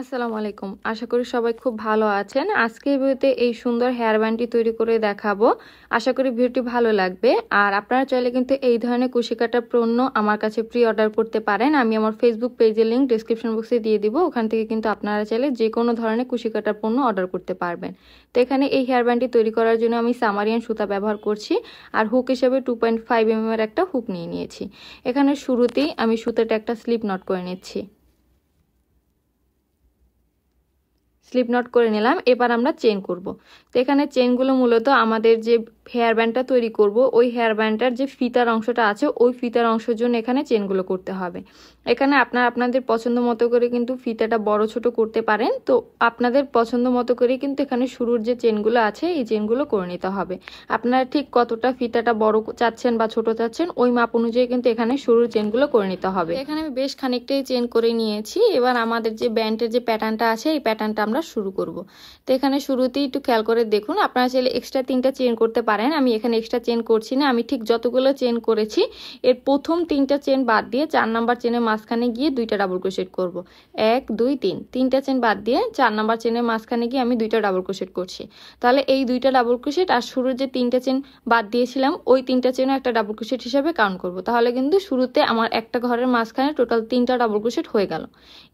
আসসালামু আলাইকুম আশা করি সবাই খুব ভালো আছেন আজকের ভিডিওতে এই সুন্দর হেয়ার ব্যান্ডটি তৈরি করে দেখাবো আশা করি ভিডিওটি ভালো লাগবে আর আপনারা চাইলে কিন্তু এই ধরনের কুশি কাটার পণ্য আমার কাছে প্রি অর্ডার করতে পারেন আমি আমার ফেসবুক পেজের লিঙ্ক ডিসক্রিপশন বক্সে দিয়ে দিব ওখান থেকে কিন্তু আপনারা চাইলে যে কোনো ধরনের কুশি কাটার পণ্য অর্ডার করতে পারবেন তো এখানে এই হেয়ার ব্যান্ডটি তৈরি করার জন্য আমি সামারিয়ান সুতা ব্যবহার করছি আর হুক হিসেবে টু পয়েন্ট ফাইভ এর একটা হুক নিয়ে নিয়েছি এখানে শুরুতেই আমি সুতাটা একটা স্লিপ নট করে নিচ্ছি স্লিপ নট করে নিলাম এবার আমরা চেন করব। তো এখানে চেনগুলো মূলত আমাদের যে হেয়ার ব্যান্ডটা তৈরি করব ওই হেয়ার ব্যান্ডটার যে ফিতার অংশটা আছে ওই ফিতার অংশের জন্য এখানে চেনগুলো করতে হবে এখানে আপনার আপনাদের পছন্দ মতো করে কিন্তু ফিতাটা বড় ছোট করতে পারেন তো আপনাদের পছন্দ মতো করে কিন্তু এখানে শুরুর যে চেনগুলো আছে এই চেনগুলো করে নিতে হবে আপনারা ঠিক কতটা ফিতাটা বড় চাচ্ছেন বা ছোট চাচ্ছেন ওই মাপ অনুযায়ী কিন্তু এখানে শুরুর চেনগুলো করে নিতে হবে এখানে আমি বেশ খানিকটাই চেন করে নিয়েছি এবার আমাদের যে ব্যান্ডের যে প্যাটার্নটা আছে এই প্যাটার্নটা আমরা আমরা শুরু করব তো এখানে শুরুতেই একটু খেয়াল করে দেখুন আপনারা চাইলে এক্সট্রা তিনটা চেন করতে পারেন আমি এখানে এক্সট্রা চেন করছি না আমি ঠিক যতগুলো চেন করেছি এর প্রথম তিনটা চেন বাদ দিয়ে চার নাম্বার চেনের মাঝখানে গিয়ে দুইটা ডাবল ক্রোশেট করব এক দুই তিন তিনটা চেন বাদ দিয়ে চার নাম্বার চেনের মাঝখানে গিয়ে আমি দুইটা ডাবল ক্রোশেট করছি তাহলে এই দুইটা ডাবল ক্রোশেট আর শুরুর যে তিনটা চেন বাদ দিয়েছিলাম ওই তিনটা চেনও একটা ডাবল ক্রোশেট হিসাবে কাউন্ট করব তাহলে কিন্তু শুরুতে আমার একটা ঘরের মাঝখানে টোটাল তিনটা ডাবল ক্রোশেট হয়ে গেল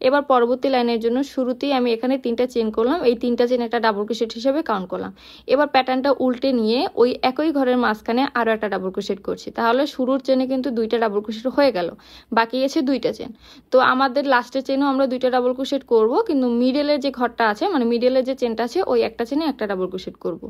এবার পরবর্তী লাইনের জন্য শুরুতেই আমি এখানে তিনটা চেন করলাম এই তিনটা চেন একটা ডাবল ক্রোশেট হিসেবে কাউন্ট করলাম এবার প্যাটার্নটা উল্টে নিয়ে ওই একই ঘরের মাঝখানে আরও একটা ডাবল ক্রোশেট করছি তাহলে শুরুর চেনে কিন্তু দুইটা ডাবল ক্রোশেট হয়ে গেল বাকি আছে দুইটা চেন তো আমাদের লাস্টের চেনও আমরা দুইটা ডাবল ক্রোশেট করব কিন্তু মিডেলের যে ঘরটা আছে মানে মিডেলের যে চেনটা আছে ওই একটা চেনে একটা ডাবল ক্রোশেট করব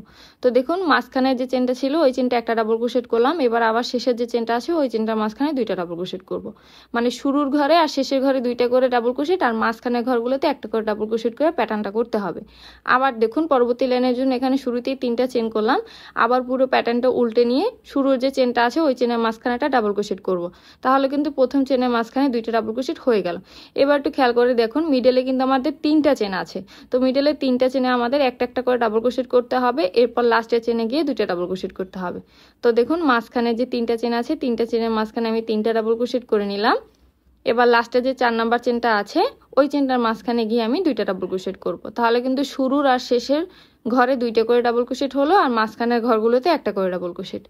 তো দেখুন মাঝখানে যে চেনটা ছিল ওই চেনটা একটা ডাবল ক্রোশেট করলাম এবার আবার শেষের যে চেনটা আছে ওই চেনটার মাঝখানে দুইটা ডাবল ক্রোশেট করব মানে শুরুর ঘরে আর শেষের ঘরে দুইটা করে ডাবল ক্রোশেট আর মাঝখানে ঘরগুলোতে একটা করে ডাবল ক্রোশেট করে প্যাটার্নটা করতে হবে আবার দেখুন পরবর্তী লাইনের জন্য এখানে শুরুতেই তিনটা চেন করলাম আবার পুরো প্যাটার্নটা উল্টে নিয়ে শুরুর যে চেনটা আছে ওই চেনের মাঝখানেটা ডাবল ক্রোশেট করব। তাহলে কিন্তু প্রথম চেনের মাঝখানে দুইটা ডাবল ক্রোশেট হয়ে গেল এবার একটু খেয়াল করে দেখুন মিডেলে কিন্তু আমাদের তিনটা চেন আছে তো মিডেলে তিনটা চেনে আমাদের একটা একটা করে ডাবল ক্রোশেট করতে হবে এরপর লাস্টের চেনে গিয়ে দুইটা ডাবল ক্রোশেট করতে হবে তো দেখুন মাঝখানে যে তিনটা চেন আছে তিনটা চেনের মাঝখানে আমি তিনটা ডাবল ক্রোশেট করে নিলাম এবার লাস্টে যে চার নাম্বার চেনটা আছে ওই চেনটার মাঝখানে গিয়ে আমি দুইটা ডাবল ক্রোশেট করব। তাহলে কিন্তু শুরুর আর শেষের ঘরে দুইটা করে ডাবল ক্রোশেট হলো আর মাঝখানের ঘরগুলোতে একটা করে ডাবল ক্রোশেট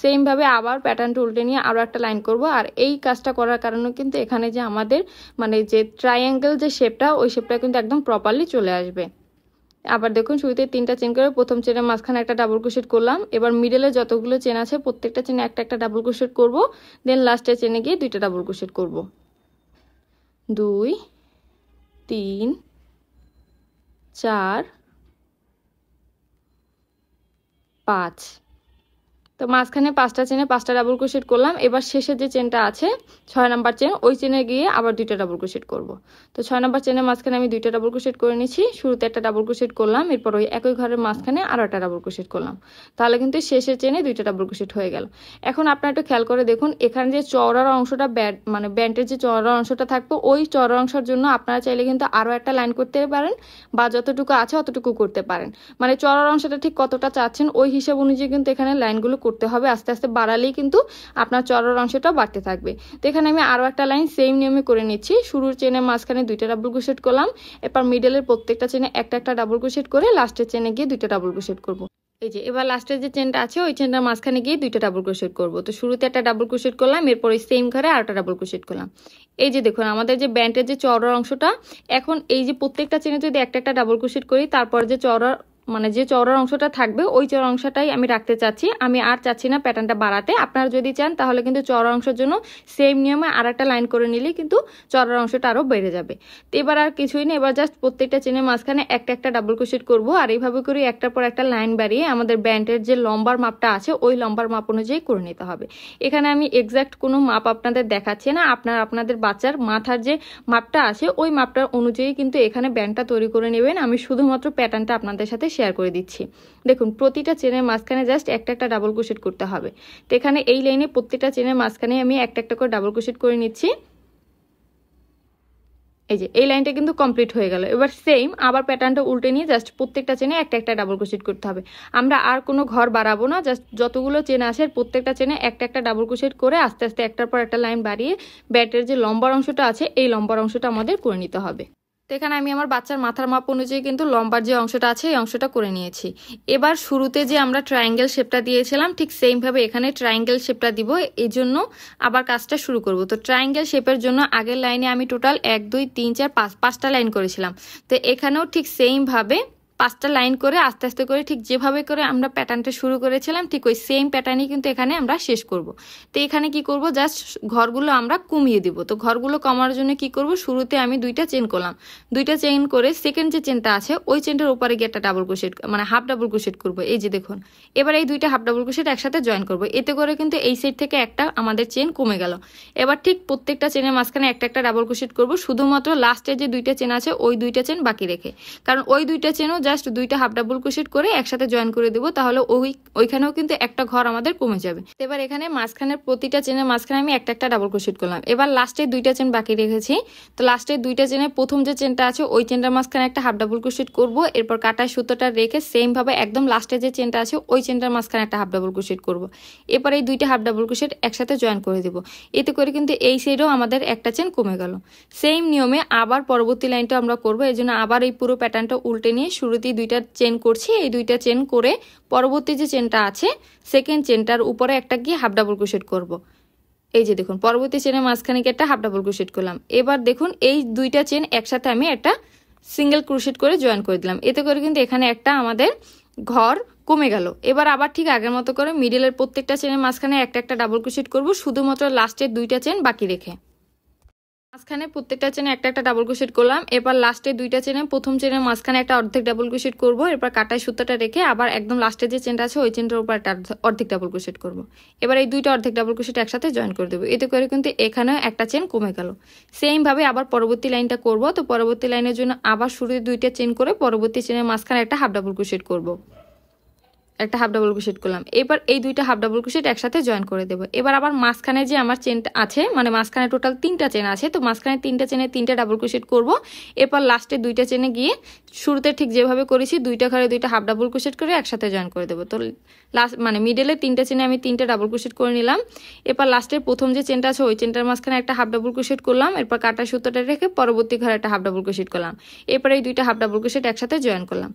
সেমভাবে আবার প্যাটার্নটা উল্টে নিয়ে আরও একটা লাইন করব আর এই কাজটা করার কারণে কিন্তু এখানে যে আমাদের মানে যে ট্রায়াঙ্গেল যে শেপটা ওই শেপটা কিন্তু একদম প্রপারলি চলে আসবে আবার দেখুন শুরুতে তিনটা চেন করে প্রথম চেনের মাঝখানে একটা ডাবল ক্রোশেট করলাম এবার মিডলে যতগুলো চেন আছে প্রত্যেকটা চেনে একটা একটা ডাবল ক্রোশেট করব দেন লাস্টে চেনে গিয়ে দুইটা ডাবল ক্রোশেট করব দুই तीन चार पाँच তো মাঝখানে পাঁচটা চেনে পাঁচটা ডাবল ক্রোশেট করলাম এবার শেষে যে চেনটা আছে ছয় নাম্বার চেন ওই চেনে গিয়ে আবার দুইটা ডাবল ক্রোশেট করব তো ছয় নাম্বার চেনের মাঝখানে আমি দুইটা ডাবল ক্রোশেট করে নিয়েছি শুরুতে একটা ডাবল ক্রোশেট করলাম এরপর ওই একই ঘরের মাঝখানে আরও একটা ডাবল ক্রোশেট করলাম তাহলে কিন্তু শেষের চেনে দুইটা ডাবল ক্রোশেট হয়ে গেল এখন আপনারা একটু খেয়াল করে দেখুন এখানে যে চওড়ার অংশটা ব্যাট মানে ব্যান্ডের যে চওড়ার অংশটা থাকবে ওই চওড়ার অংশের জন্য আপনারা চাইলে কিন্তু আরও একটা লাইন করতে পারেন বা যতটুকু আছে অতটুকু করতে পারেন মানে চওড়ার অংশটা ঠিক কতটা চাচ্ছেন ওই হিসাব অনুযায়ী কিন্তু এখানে লাইনগুলো করতে হবে আস্তে আস্তে বাড়ালেই কিন্তু আপনার চড়ার অংশটা বাড়তে থাকবে তো এখানে আমি আরও একটা লাইন সেম নিয়মে করে নিচ্ছি শুরুর চেনের মাঝখানে দুইটা ডাবল ক্রুশেট করলাম এরপর মিডলের প্রত্যেকটা চেনে একটা একটা ডাবল ক্রুশেট করে লাস্টের চেনে গিয়ে দুইটা ডাবল ক্রুশেট করব এই যে এবার লাস্টের যে চেনটা আছে ওই চেনটার মাঝখানে গিয়ে দুইটা ডাবল ক্রুশেট করব তো শুরুতে একটা ডাবল ক্রুশেট করলাম এরপরে সেম ঘরে আরেকটা ডাবল ক্রুশেট করলাম এই যে দেখুন আমাদের যে ব্যান্ডের যে চড়ার অংশটা এখন এই যে প্রত্যেকটা চেনে যদি একটা একটা ডাবল ক্রুশেট করি তারপর যে চড়ার মানে যে চওড়ার অংশটা থাকবে ওই চওড়া অংশটাই আমি রাখতে চাচ্ছি আমি আর চাচ্ছি না প্যাটার্নটা বাড়াতে আপনারা যদি চান তাহলে কিন্তু চওড়া অংশের জন্য সেম নিয়মে আর একটা লাইন করে নিলে কিন্তু চওড়ার অংশটা আরও বেড়ে যাবে তো এবার আর কিছুই না এবার জাস্ট প্রত্যেকটা চেনের মাঝখানে একটা একটা ডাবল ক্রোশেট করব আর এইভাবে করে একটার পর একটা লাইন বাড়িয়ে আমাদের ব্যান্ডের যে লম্বার মাপটা আছে ওই লম্বার মাপ অনুযায়ী করে নিতে হবে এখানে আমি এক্স্যাক্ট কোনো মাপ আপনাদের দেখাচ্ছি না আপনার আপনাদের বাচ্চার মাথার যে মাপটা আছে ওই মাপটার অনুযায়ী কিন্তু এখানে ব্যান্ডটা তৈরি করে নেবেন আমি শুধুমাত্র প্যাটার্নটা আপনাদের সাথে শেয়ার করে দিচ্ছি দেখুন প্রতিটা চেনের মাঝখানে জাস্ট একটা একটা ডাবল ক্রোশেট করতে হবে তো এখানে এই লাইনে প্রত্যেকটা চেনের মাঝখানে আমি একটা একটা করে ডাবল ক্রোশেট করে নিচ্ছি এই যে এই লাইনটা কিন্তু কমপ্লিট হয়ে গেল এবার সেম আবার প্যাটার্নটা উল্টে নিয়ে জাস্ট প্রত্যেকটা চেনে একটা একটা ডাবল ক্রোশেট করতে হবে আমরা আর কোনো ঘর বাড়াবো না জাস্ট যতগুলো চেন আসে প্রত্যেকটা চেনে একটা একটা ডাবল ক্রোশেট করে আস্তে আস্তে একটার পর একটা লাইন বাড়িয়ে ব্যাটের যে লম্বার অংশটা আছে এই লম্বার অংশটা আমাদের করে নিতে হবে তো এখানে আমি আমার বাচ্চার মাথার মাপ অনুযায়ী কিন্তু লম্বার যে অংশটা আছে এই অংশটা করে নিয়েছি এবার শুরুতে যে আমরা ট্রায়াঙ্গেল শেপটা দিয়েছিলাম ঠিক সেইমভাবে এখানে ট্রায়াঙ্গেল শেপটা দিব এই জন্য আবার কাজটা শুরু করব তো ট্রায়াঙ্গেল শেপের জন্য আগের লাইনে আমি টোটাল এক দুই তিন চার পাঁচ পাঁচটা লাইন করেছিলাম তো এখানেও ঠিক সেইমভাবে পাঁচটা লাইন করে আস্তে আস্তে করে ঠিক যেভাবে করে আমরা প্যাটার্নটা শুরু করেছিলাম ঠিক ওই সেম প্যাটার্নই কিন্তু এখানে আমরা শেষ করব তো এখানে কি করব জাস্ট ঘরগুলো আমরা কমিয়ে দিব তো ঘরগুলো কমার জন্য কি করব শুরুতে আমি দুইটা চেন করলাম দুইটা চেন করে সেকেন্ড যে চেনটা আছে ওই চেনটার উপরে গিয়ে একটা ডাবল ক্রোশেট মানে হাফ ডাবল ক্রোশেট করব এই যে দেখুন এবার এই দুইটা হাফ ডাবল ক্রোশেট একসাথে জয়েন করব এতে করে কিন্তু এই সাইড থেকে একটা আমাদের চেন কমে গেল এবার ঠিক প্রত্যেকটা চেনের মাঝখানে একটা একটা ডাবল ক্রোশেট করব শুধুমাত্র লাস্টে যে দুইটা চেন আছে ওই দুইটা চেন বাকি রেখে কারণ ওই দুইটা চেনও জাস্ট দুইটা হাফ ডাবল ক্রোশেট করে একসাথে জয়েন করে দেবো তাহলে ওই ওইখানেও কিন্তু একটা ঘর আমাদের কমে যাবে এবার এখানে মাঝখানের প্রতিটা চেনের মাঝখানে আমি একটা একটা ডাবল ক্রোশেট করলাম এবার লাস্টে দুইটা চেন বাকি রেখেছি তো লাস্টে দুইটা চেনে প্রথম যে চেনটা আছে ওই চেনটার মাঝখানে একটা হাফ ডাবল ক্রোশেট করব এরপর কাটার সুতোটা রেখে সেমভাবে একদম লাস্টে যে চেনটা আছে ওই চেনটার মাঝখানে একটা হাফ ডাবল ক্রোশেট করব এরপর এই দুইটা হাফ ডাবল ক্রোশেট একসাথে জয়েন করে দেবো এতে করে কিন্তু এই সাইডেও আমাদের একটা চেন কমে গেল সেম নিয়মে আবার পরবর্তী লাইনটা আমরা করবো এই জন্য আবার এই পুরো প্যাটার্নটা উল্টে নিয়ে শুরু শুরুতেই দুইটা চেন করছি এই দুইটা চেন করে পরবর্তী যে চেনটা আছে সেকেন্ড চেনটার উপরে একটা গিয়ে হাফ ডাবল ক্রোশেট করব। এই যে দেখুন পরবর্তী চেনের মাঝখানে গিয়ে একটা হাফ ডাবল ক্রোশেট করলাম এবার দেখুন এই দুইটা চেন একসাথে আমি একটা সিঙ্গেল ক্রোশেট করে জয়েন করে দিলাম এতে করে কিন্তু এখানে একটা আমাদের ঘর কমে গেল এবার আবার ঠিক আগের মতো করে মিডিলের প্রত্যেকটা চেনের মাঝখানে একটা একটা ডাবল ক্রোশেট করব শুধুমাত্র লাস্টের দুইটা চেন বাকি রেখে মাঝখানে প্রত্যেকটা চেনে একটা একটা ডাবল ক্রোশেট করলাম এবার লাস্টে দুইটা চেনে প্রথম চেনের মাঝখানে একটা অর্ধেক ডাবল ক্রোশেট করব এরপর কাটায় সুতোটা রেখে আবার একদম লাস্টে যে চেনটা আছে ওই চেনটার উপর একটা অর্ধেক ডাবল ক্রোশেট করব এবার এই দুইটা অর্ধেক ডাবল ক্রোশেট একসাথে জয়েন করে দেবো এতে করে কিন্তু এখানেও একটা চেন কমে গেল সেমভাবে আবার পরবর্তী লাইনটা করব তো পরবর্তী লাইনের জন্য আবার শুরুতে দুইটা চেন করে পরবর্তী চেনের মাঝখানে একটা হাফ ডাবল ক্রোশেট করব একটা হাফ ডাবল ক্রোশেট করলাম এবার এই দুইটা হাফ ডাবল ক্রোশেট একসাথে জয়েন করে দেবো এবার আবার মাঝখানে যে আমার চেন আছে মানে মাঝখানে টোটাল তিনটা চেন আছে তো মাঝখানে তিনটা চেনে তিনটা ডাবল ক্রোশেট করব এরপর লাস্টে দুইটা চেনে গিয়ে শুরুতে ঠিক যেভাবে করেছি দুইটা ঘরে দুইটা হাফ ডাবল ক্রোশেট করে একসাথে জয়েন করে দেবো তো লাস্ট মানে মিডলে তিনটা চেনে আমি তিনটা ডাবল ক্রোশেট করে নিলাম এরপর লাস্টের প্রথম যে চেনটা আছে ওই চেনটার মাঝখানে একটা হাফ ডাবল ক্রোশেট করলাম এরপর কাটা সুতোটা রেখে পরবর্তী ঘরে একটা হাফ ডাবল ক্রোশেট করলাম এরপর এই দুইটা হাফ ডাবল ক্রোশেট একসাথে জয়েন করলাম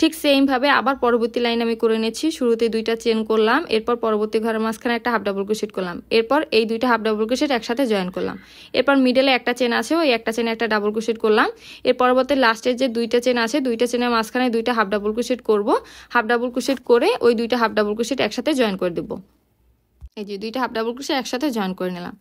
ঠিক সেমভাবে আবার পরবর্তী লাইন আমি করে নিচ্ছি শুরুতে দুইটা চেন করলাম এরপর পরবর্তী ঘরের মাঝখানে একটা হাফ ডাবল ক্রোশেট করলাম এরপর এই দুইটা হাফ ডাবল ক্রোশেট একসাথে জয়েন করলাম এরপর মিডলে একটা চেন আছে ওই একটা চেনে একটা ডাবল ক্রোশেট করলাম এর পরবর্তী লাস্টের যে দুইটা চেন আছে দুইটা চেনের মাঝখানে দুইটা হাফ ডাবল ক্রোশেট করব হাফ ডাবল ক্রোশেট করে ওই দুইটা হাফ ডাবল ক্রোশেট একসাথে জয়েন করে দেবো এই যে দুইটা হাফ ডাবল ক্রোশেট একসাথে জয়েন করে নিলাম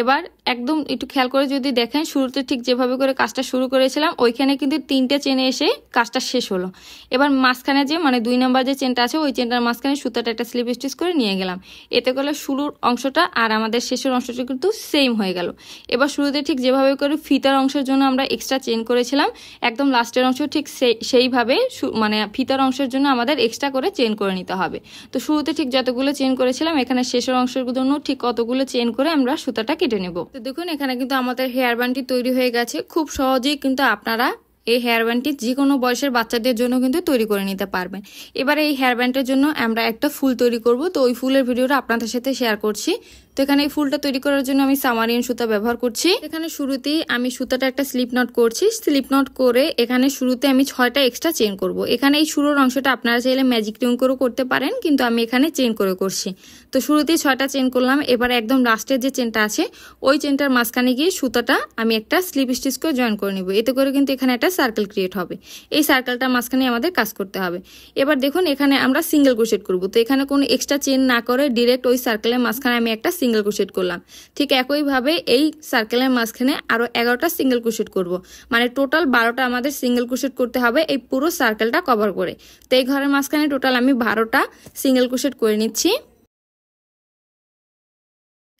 এবার একদম একটু খেয়াল করে যদি দেখেন শুরুতে ঠিক যেভাবে করে কাজটা শুরু করেছিলাম ওইখানে কিন্তু তিনটে চেনে এসে কাজটা শেষ হলো এবার মাঝখানে যে মানে দুই নম্বর যে চেনটা আছে ওই চেনটার মাঝখানে সুতাটা একটা স্লিপ স্টিচ করে নিয়ে গেলাম এতে করলে শুরুর অংশটা আর আমাদের শেষের অংশটা কিন্তু সেম হয়ে গেল এবার শুরুতে ঠিক যেভাবে করে ফিতার অংশের জন্য আমরা এক্সট্রা চেন করেছিলাম একদম লাস্টের অংশ ঠিক সেইভাবে মানে ফিতার অংশের জন্য আমাদের এক্সট্রা করে চেন করে নিতে হবে তো শুরুতে ঠিক যতগুলো চেন করেছিলাম এখানে শেষের অংশের জন্য ঠিক কতগুলো চেন করে আমরা সুতাটা কেটে নেব তো দেখুন এখানে কিন্তু আমাদের হেয়ার ব্যান্ডটি তৈরি হয়ে গেছে খুব সহজেই কিন্তু আপনারা এই হেয়ার ব্যান্ডটি যে কোনো বয়সের বাচ্চাদের জন্য কিন্তু তৈরি করে নিতে পারবেন এবার এই হেয়ার ব্যান্ডের জন্য আমরা একটা ফুল তৈরি করব তো ওই ফুলের ভিডিওটা আপনাদের সাথে শেয়ার করছি তো এখানে এই ফুলটা তৈরি করার জন্য আমি সামারিয়ান সুতা ব্যবহার করছি এখানে শুরুতেই আমি সুতাটা একটা স্লিপ নট করছি স্লিপ নট করে এখানে শুরুতে আমি ছয়টা এক্সট্রা চেন করব। এখানে এই শুরুর অংশটা আপনারা চাইলে ম্যাজিক টিউন করেও করতে পারেন কিন্তু আমি এখানে চেন করে করছি তো শুরুতেই ছয়টা চেন করলাম এবার একদম লাস্টের যে চেনটা আছে ওই চেনটার মাঝখানে গিয়ে সুতাটা আমি একটা স্লিপ স্টিচ করে জয়েন করে নিব এতে করে কিন্তু এখানে একটা সার্কেল ক্রিয়েট হবে এই সার্কেলটা মাঝখানে আমাদের কাজ করতে হবে এবার দেখুন এখানে আমরা সিঙ্গেল ক্রোশেট করব তো এখানে কোনো এক্সট্রা চেন না করে ডিরেক্ট ওই সার্কেলের মাঝখানে আমি একটা সিঙ্গেল ক্রোশেট করলাম ঠিক একইভাবে এই সার্কেলের মাঝখানে আরও এগারোটা সিঙ্গেল ক্রোশেট করব। মানে টোটাল বারোটা আমাদের সিঙ্গেল ক্রোশেট করতে হবে এই পুরো সার্কেলটা কভার করে তো এই ঘরের মাঝখানে টোটাল আমি বারোটা সিঙ্গেল ক্রোশেট করে নিচ্ছি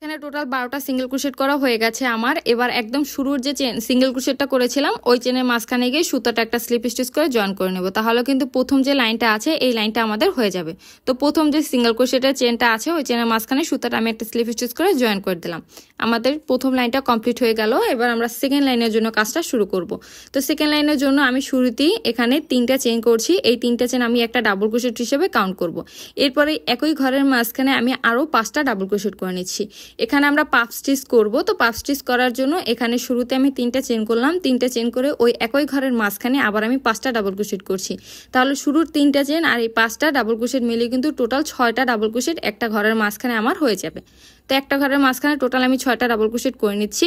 এখানে টোটাল বারোটা সিঙ্গেল ক্রুশেট করা হয়ে গেছে আমার এবার একদম শুরুর যে চেন সিঙ্গেল ক্রুশেটটা করেছিলাম ওই চেনের মাঝখানে গিয়ে সুতাটা একটা স্লিপ স্টিচ করে জয়েন করে নেব তাহলে কিন্তু প্রথম যে লাইনটা আছে এই লাইনটা আমাদের হয়ে যাবে তো প্রথম যে সিঙ্গেল ক্রুশেটের চেনটা আছে ওই চেনের মাঝখানে সুতাটা আমি একটা স্লিপ স্টিচ করে জয়েন করে দিলাম আমাদের প্রথম লাইনটা কমপ্লিট হয়ে গেল এবার আমরা সেকেন্ড লাইনের জন্য কাজটা শুরু করব তো সেকেন্ড লাইনের জন্য আমি শুরুতেই এখানে তিনটা চেন করছি এই তিনটা চেন আমি একটা ডাবল ক্রোশেট হিসেবে কাউন্ট করব। এরপরে একই ঘরের মাঝখানে আমি আরও পাঁচটা ডাবল ক্রোশেট করে নিচ্ছি এখানে আমরা পাপ স্টিচ করব তো পাপ স্টিচ করার জন্য এখানে শুরুতে আমি তিনটা চেন করলাম তিনটা চেন করে ওই একই ঘরের মাঝখানে আবার আমি পাঁচটা ডাবল ক্রোশেট করছি তাহলে শুরুর তিনটা চেন আর এই পাঁচটা ডাবল ক্রোশেট মিলিয়ে কিন্তু টোটাল ছয়টা ডাবল ক্রোশেট একটা ঘরের মাঝখানে আমার হয়ে যাবে তো একটা ঘরের মাঝখানে টোটাল আমি ছটা ডাবল ক্রোশেট করে নিচ্ছি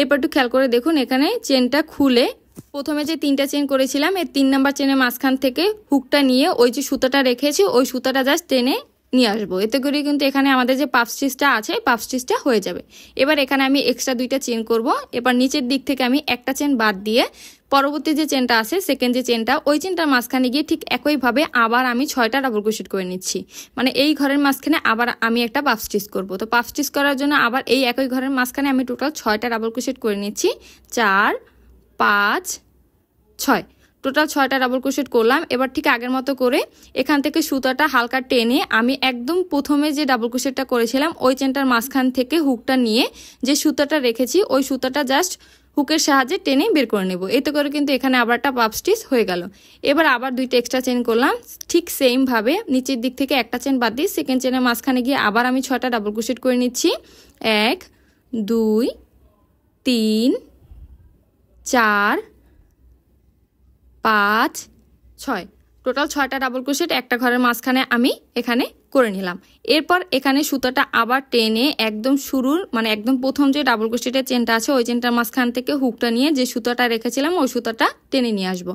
এরপর একটু খেয়াল করে দেখুন এখানে চেনটা খুলে প্রথমে যে তিনটা চেন করেছিলাম এর তিন নাম্বার চেনের মাঝখান থেকে হুকটা নিয়ে ওই যে সুতাটা রেখেছি ওই সুতাটা জাস্ট টেনে নিয়ে আসবো এতে করে কিন্তু এখানে আমাদের যে পাফ স্টিচটা আছে পাফ স্টিচটা হয়ে যাবে এবার এখানে আমি এক্সট্রা দুইটা চেন করব এবার নিচের দিক থেকে আমি একটা চেন বাদ দিয়ে পরবর্তী যে চেনটা আছে সেকেন্ড যে চেনটা ওই চেনটার মাঝখানে গিয়ে ঠিক একইভাবে আবার আমি ছয়টা ডাবল ক্রোশেট করে নিচ্ছি মানে এই ঘরের মাঝখানে আবার আমি একটা পাফ স্টিচ করব তো পাফ স্টিচ করার জন্য আবার এই একই ঘরের মাঝখানে আমি টোটাল ছয়টা ডাবল ক্রোশেট করে নিচ্ছি চার পাঁচ ছয় টোটাল ছয়টা ডাবল ক্রোশেট করলাম এবার ঠিক আগের মতো করে এখান থেকে সুতাটা হালকা টেনে আমি একদম প্রথমে যে ডাবল ক্রোশেটটা করেছিলাম ওই চেনটার মাঝখান থেকে হুকটা নিয়ে যে সুতাটা রেখেছি ওই সুতাটা জাস্ট হুকের সাহায্যে টেনে বের করে নেব এতে করে কিন্তু এখানে আবার একটা পাপ স্টিচ হয়ে গেল এবার আবার দুইটা এক্সট্রা চেন করলাম ঠিক সেমভাবে নিচের দিক থেকে একটা চেন বাদ দিয়ে সেকেন্ড চেনের মাঝখানে গিয়ে আবার আমি ছয়টা ডাবল ক্রোশেট করে নিচ্ছি এক দুই তিন চার পাঁচ ছয় টোটাল ছয়টা ডাবল ক্রোশেট একটা ঘরের মাঝখানে আমি এখানে করে নিলাম এরপর এখানে সুতোটা আবার টেনে একদম শুরুর মানে একদম প্রথম যে ডাবল ক্রোশেটের চেনটা আছে ওই চেনটার মাঝখান থেকে হুকটা নিয়ে যে সুতোটা রেখেছিলাম ওই সুতোটা টেনে নিয়ে আসবো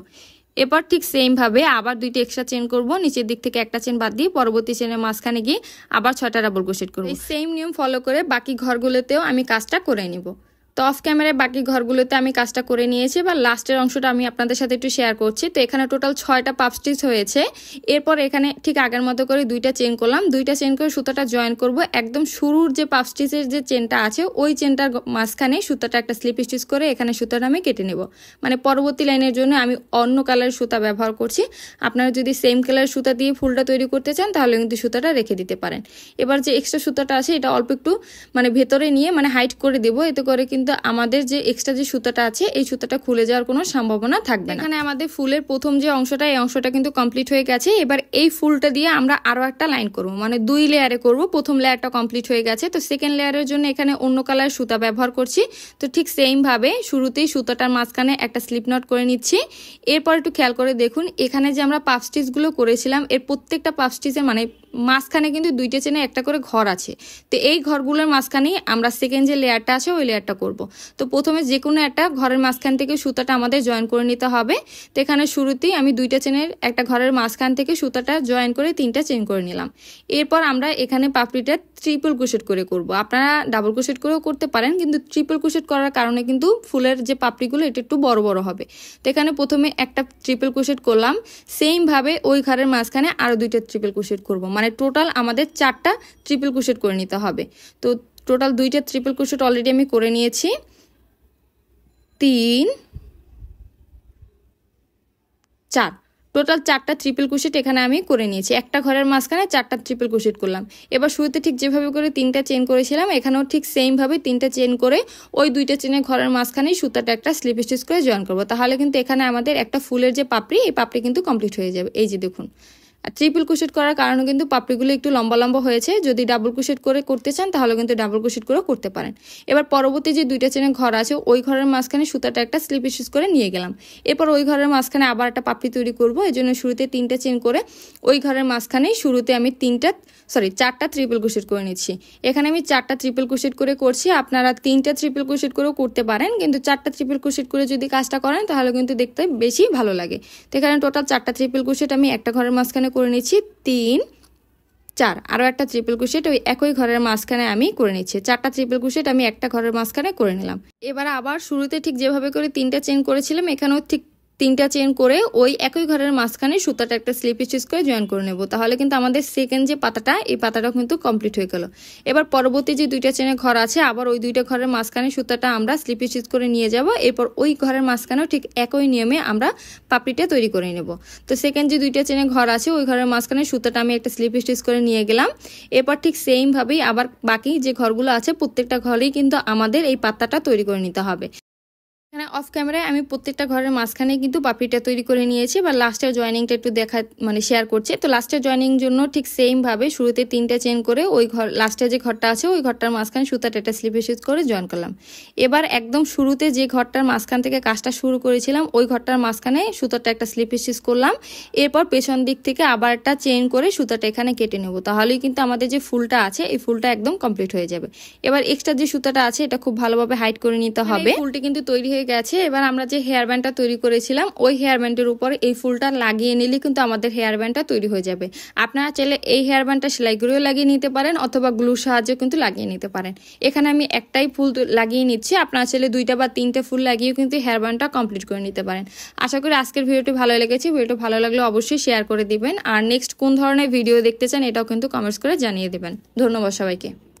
এরপর ঠিক সেমভাবে আবার দুইটি এক্সট্রা চেন করব নিচের দিক থেকে একটা চেন বাদ দিয়ে পরবর্তী চেনের মাঝখানে গিয়ে আবার ছয়টা ডাবল ক্রোশেট করবো সেম নিয়ম ফলো করে বাকি ঘরগুলোতেও আমি কাজটা করে নিব তো অফ ক্যামেরায় বাকি ঘরগুলোতে আমি কাজটা করে নিয়েছি বা লাস্টের অংশটা আমি আপনাদের সাথে একটু শেয়ার করছি তো এখানে টোটাল ছয়টা পাপ স্টিচ হয়েছে এরপর এখানে ঠিক আগের মতো করে দুইটা চেন করলাম দুইটা চেন করে সুতাটা জয়েন করব একদম শুরুর যে পাপ স্টিচের যে চেনটা আছে ওই চেনটার মাঝখানে সুতাটা একটা স্লিপ স্টিচ করে এখানে সুতাটা আমি কেটে নেব মানে পরবর্তী লাইনের জন্য আমি অন্য কালারের সুতা ব্যবহার করছি আপনারা যদি সেম কালারের সুতা দিয়ে ফুলটা তৈরি করতে চান তাহলে কিন্তু সুতাটা রেখে দিতে পারেন এবার যে এক্সট্রা সুতাটা আছে এটা অল্প একটু মানে ভেতরে নিয়ে মানে হাইট করে দেবো এতে করে কিন্তু কিন্তু আমাদের যে এক্সট্রা যে সুতাটা আছে এই সুতাটা খুলে যাওয়ার কোনো সম্ভাবনা থাকবে এখানে আমাদের ফুলের প্রথম যে অংশটা এই অংশটা কিন্তু কমপ্লিট হয়ে গেছে এবার এই ফুলটা দিয়ে আমরা আরও একটা লাইন করব মানে দুই লেয়ারে করব প্রথম লেয়ারটা কমপ্লিট হয়ে গেছে তো সেকেন্ড লেয়ারের জন্য এখানে অন্য কালার সুতা ব্যবহার করছি তো ঠিক সেমভাবে শুরুতেই সুতাটার মাঝখানে একটা স্লিপ নট করে নিচ্ছি এরপর একটু খেয়াল করে দেখুন এখানে যে আমরা পাফ স্টিচগুলো করেছিলাম এর প্রত্যেকটা পাফ স্টিচে মানে মাঝখানে কিন্তু দুইটা চেনে একটা করে ঘর আছে তো এই ঘরগুলোর মাঝখানেই আমরা সেকেন্ড যে লেয়ারটা আছে ওই লেয়ারটা করব করব। তো প্রথমে যে কোনো একটা ঘরের মাঝখান থেকে সুতাটা আমাদের জয়েন করে নিতে হবে তো এখানে শুরুতেই আমি দুইটা চেনের একটা ঘরের মাঝখান থেকে সুতাটা জয়েন করে তিনটা চেন করে নিলাম এরপর আমরা এখানে পাপড়িটা ট্রিপল কুশেট করে করব। আপনারা ডাবল কুশেট করেও করতে পারেন কিন্তু ট্রিপল কুশেট করার কারণে কিন্তু ফুলের যে পাপড়িগুলো এটা একটু বড় বড় হবে তো এখানে প্রথমে একটা ট্রিপল কুশেট করলাম সেমভাবে ওই ঘরের মাঝখানে আরও দুইটা ট্রিপল কুশেট করব। মানে টোটাল আমাদের চারটা ট্রিপল কুশেট করে নিতে হবে তো টোটাল দুইটা ট্রিপল ক্রোশেট অলরেডি আমি করে নিয়েছি তিন চার টোটাল চারটা ট্রিপল ক্রোশেট এখানে আমি করে নিয়েছি একটা ঘরের মাঝখানে চারটা ট্রিপল ক্রোশেট করলাম এবার শুরুতে ঠিক যেভাবে করে তিনটা চেন করেছিলাম এখানেও ঠিক সেমভাবে তিনটা চেন করে ওই দুইটা চেনের ঘরের মাঝখানে সুতাটা একটা স্লিপ স্টিচ করে জয়েন করবো তাহলে কিন্তু এখানে আমাদের একটা ফুলের যে পাপড়ি এই পাপড়ি কিন্তু কমপ্লিট হয়ে যাবে এই যে দেখুন আর ট্রিপল কুশেট করার কারণে কিন্তু পাপড়িগুলো একটু লম্বা লম্বা হয়েছে যদি ডাবল কুশেট করে করতে চান তাহলে কিন্তু ডাবল কুশেট করেও করতে পারেন এবার পরবর্তী যে দুইটা চেনের ঘর আছে ওই ঘরের মাঝখানে সুতাটা একটা স্লিপ স্টিচ করে নিয়ে গেলাম এরপর ওই ঘরের মাঝখানে আবার একটা পাপড়ি তৈরি করব এই জন্য শুরুতে তিনটা চেন করে ওই ঘরের মাঝখানেই শুরুতে আমি তিনটা সরি চারটা ট্রিপল কুশেট করে নিচ্ছি এখানে আমি চারটা ট্রিপল কুশেট করে করছি আপনারা তিনটা ট্রিপল কুশেট করেও করতে পারেন কিন্তু চারটা ট্রিপল কুশেট করে যদি কাজটা করেন তাহলে কিন্তু দেখতে বেশি ভালো লাগে তো এখানে টোটাল চারটা ট্রিপল কুশেট আমি একটা ঘরের মাঝখানে করে নিচ্ছি তিন চার আরও একটা ট্রিপল কুশেট ওই একই ঘরের মাঝখানে আমি করে নিচ্ছি চারটা ট্রিপল কুশেট আমি একটা ঘরের মাঝখানে করে নিলাম এবার আবার শুরুতে ঠিক যেভাবে করে তিনটা চেন করেছিলাম এখানেও ঠিক তিনটা চেন করে ওই একই ঘরের মাঝখানে সুতাটা একটা স্লিপ স্টিচ করে জয়েন করে নেব তাহলে কিন্তু আমাদের সেকেন্ড যে পাতাটা এই পাতাটাও কিন্তু কমপ্লিট হয়ে গেল এবার পরবর্তী যে দুইটা চেনের ঘর আছে আবার ওই দুইটা ঘরের মাঝখানে সুতাটা আমরা স্লিপ স্টিচ করে নিয়ে যাব এরপর ওই ঘরের মাঝখানেও ঠিক একই নিয়মে আমরা পাপড়িটা তৈরি করে নেব তো সেকেন্ড যে দুইটা চেনের ঘর আছে ওই ঘরের মাঝখানে সুতাটা আমি একটা স্লিপ স্টিচ করে নিয়ে গেলাম এরপর ঠিক সেইমভাবেই আবার বাকি যে ঘরগুলো আছে প্রত্যেকটা ঘরেই কিন্তু আমাদের এই পাতাটা তৈরি করে নিতে হবে এখানে অফ ক্যামেরায় আমি প্রত্যেকটা ঘরের মাঝখানে কিন্তু পাপড়িটা তৈরি করে নিয়েছি বা লাস্টের জয়নিংটা একটু দেখা মানে শেয়ার করছে তো লাস্টের জয়নিং জন্য ঠিক সেমভাবে শুরুতে তিনটা চেন করে ওই ঘর লাস্টের যে ঘরটা আছে ওই ঘরটার মাঝখানে সুতাটা একটা সুত করে জয়েন করলাম এবার একদম শুরুতে যে ঘরটার মাঝখান থেকে কাজটা শুরু করেছিলাম ওই ঘরটার মাঝখানে সুতাটা একটা সুত করলাম এরপর পেছন দিক থেকে আবার একটা চেন করে সুতাটা এখানে কেটে নেব তাহলেই কিন্তু আমাদের যে ফুলটা আছে এই ফুলটা একদম কমপ্লিট হয়ে যাবে এবার এক্সট্রা যে সুতাটা আছে এটা খুব ভালোভাবে হাইট করে নিতে মানে হবে ফুলটি কিন্তু তৈরি হয়ে গেছে এবার আমরা যে হেয়ার ব্যান্ডটা তৈরি করেছিলাম ওই হেয়ার ব্যান্ডের উপর এই ফুলটা লাগিয়ে নিলে কিন্তু আমাদের হেয়ার ব্যান্ডটা তৈরি হয়ে যাবে আপনারা চাইলে এই হেয়ার ব্যান্ডটা সেলাই করেও লাগিয়ে নিতে পারেন অথবা গ্লুর সাহায্যেও কিন্তু লাগিয়ে নিতে পারেন এখানে আমি একটাই ফুল লাগিয়ে নিচ্ছি আপনারা চাইলে দুইটা বা তিনটে ফুল লাগিয়েও কিন্তু হেয়ার ব্যান্ডটা কমপ্লিট করে নিতে পারেন আশা করি আজকের ভিডিওটি ভালো লেগেছে ভিডিওটি ভালো লাগলে অবশ্যই শেয়ার করে দিবেন আর নেক্সট কোন ধরনের ভিডিও দেখতে চান এটাও কিন্তু কমেন্টস করে জানিয়ে দেবেন ধন্যবাদ সবাইকে